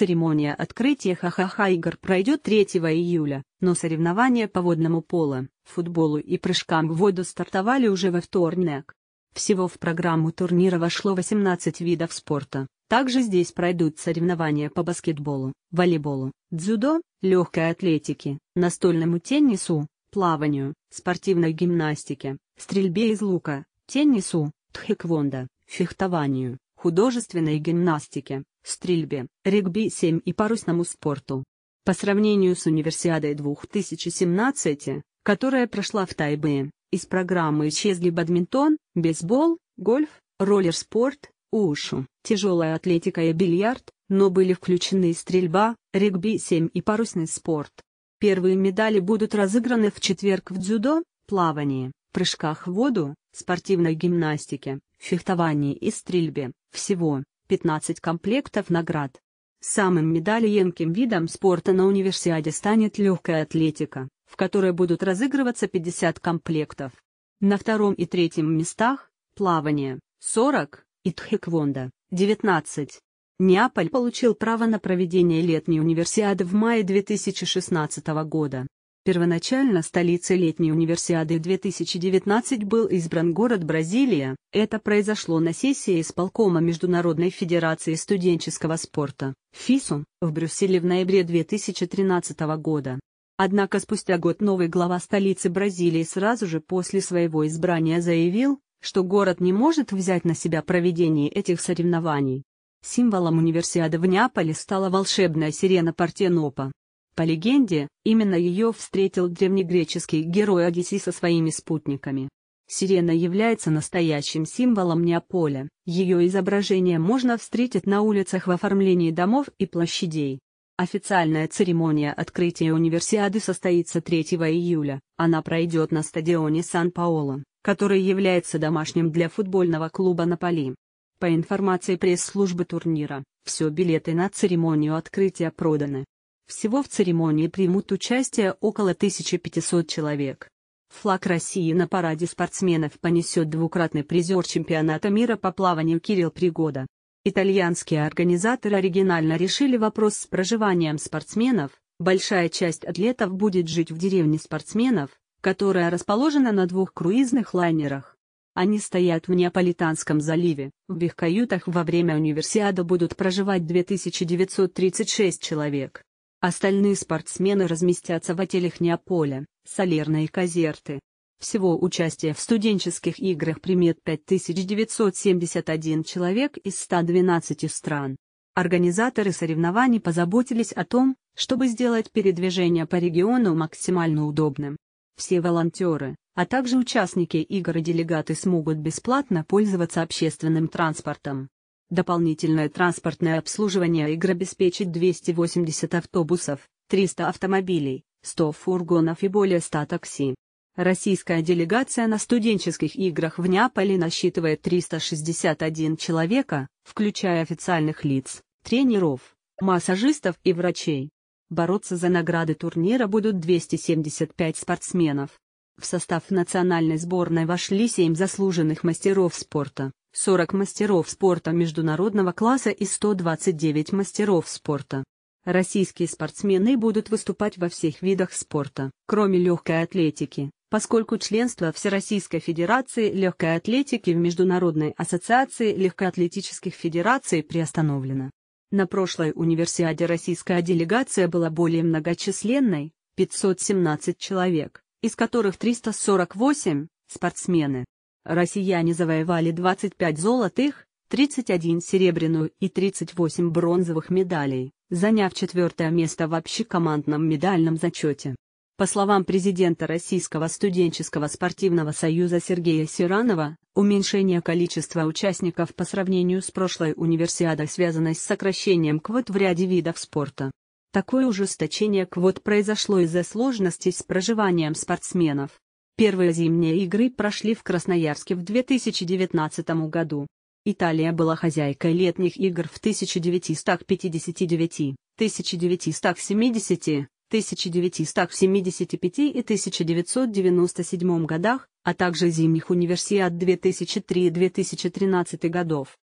Церемония открытия ха-ха-ха игр пройдет 3 июля, но соревнования по водному поло, футболу и прыжкам в воду стартовали уже во вторник. Всего в программу турнира вошло 18 видов спорта. Также здесь пройдут соревнования по баскетболу, волейболу, дзюдо, легкой атлетике, настольному теннису, плаванию, спортивной гимнастике, стрельбе из лука, теннису, тхэквондо, фехтованию, художественной гимнастике, стрельбе, регби 7 и парусному спорту. По сравнению с Универсиадой 2017, которая прошла в Тайбэе, из программы исчезли бадминтон, бейсбол, гольф, роллер-спорт, ушу, тяжелая атлетика и бильярд, но были включены стрельба, регби 7 и парусный спорт. Первые медали будут разыграны в четверг в дзюдо, плавании, прыжках в воду, спортивной гимнастике, фехтовании и стрельбе. Всего 15 комплектов наград. Самым медальемким видом спорта на универсиаде станет легкая атлетика, в которой будут разыгрываться 50 комплектов. На втором и третьем местах – плавание, 40, и тхэквондо, 19. Неаполь получил право на проведение летней универсиады в мае 2016 года. Первоначально столицей летней универсиады 2019 был избран город Бразилия, это произошло на сессии исполкома Международной Федерации студенческого спорта, ФИСУ, в Брюсселе в ноябре 2013 года. Однако спустя год новый глава столицы Бразилии сразу же после своего избрания заявил, что город не может взять на себя проведение этих соревнований. Символом универсиады в Неаполе стала волшебная сирена Партенопа. По легенде, именно ее встретил древнегреческий герой Одиссей со своими спутниками. Сирена является настоящим символом Неаполя, ее изображение можно встретить на улицах в оформлении домов и площадей. Официальная церемония открытия универсиады состоится 3 июля, она пройдет на стадионе Сан-Паоло, который является домашним для футбольного клуба Наполи. По информации пресс-службы турнира, все билеты на церемонию открытия проданы. Всего в церемонии примут участие около 1500 человек. Флаг России на параде спортсменов понесет двукратный призер чемпионата мира по плаванию Кирилл Пригода. Итальянские организаторы оригинально решили вопрос с проживанием спортсменов. Большая часть атлетов будет жить в деревне спортсменов, которая расположена на двух круизных лайнерах. Они стоят в Неаполитанском заливе. В их каютах во время универсиады будут проживать 2936 человек. Остальные спортсмены разместятся в отелях Неаполя, Солерна и Казерты. Всего участие в студенческих играх примет 5971 человек из 112 стран. Организаторы соревнований позаботились о том, чтобы сделать передвижение по региону максимально удобным. Все волонтеры, а также участники игр и делегаты смогут бесплатно пользоваться общественным транспортом. Дополнительное транспортное обслуживание игр обеспечит 280 автобусов, 300 автомобилей, 100 фургонов и более 100 такси. Российская делегация на студенческих играх в Неаполе насчитывает 361 человека, включая официальных лиц, тренеров, массажистов и врачей. Бороться за награды турнира будут 275 спортсменов. В состав национальной сборной вошли 7 заслуженных мастеров спорта. 40 мастеров спорта международного класса и 129 мастеров спорта. Российские спортсмены будут выступать во всех видах спорта, кроме легкой атлетики, поскольку членство Всероссийской Федерации легкой атлетики в Международной ассоциации легкоатлетических федераций приостановлено. На прошлой универсиаде российская делегация была более многочисленной – 517 человек, из которых 348 – спортсмены. Россияне завоевали 25 золотых, 31 серебряную и 38 бронзовых медалей, заняв четвертое место в общекомандном медальном зачете. По словам президента Российского студенческого спортивного союза Сергея Сиранова, уменьшение количества участников по сравнению с прошлой универсиадой связано с сокращением квот в ряде видов спорта. Такое ужесточение квот произошло из-за сложностей с проживанием спортсменов, Первые зимние игры прошли в Красноярске в 2019 году. Италия была хозяйкой летних игр в 1959, 1970, 1975 и 1997 годах, а также зимних универсиад 2003 и 2013 годов.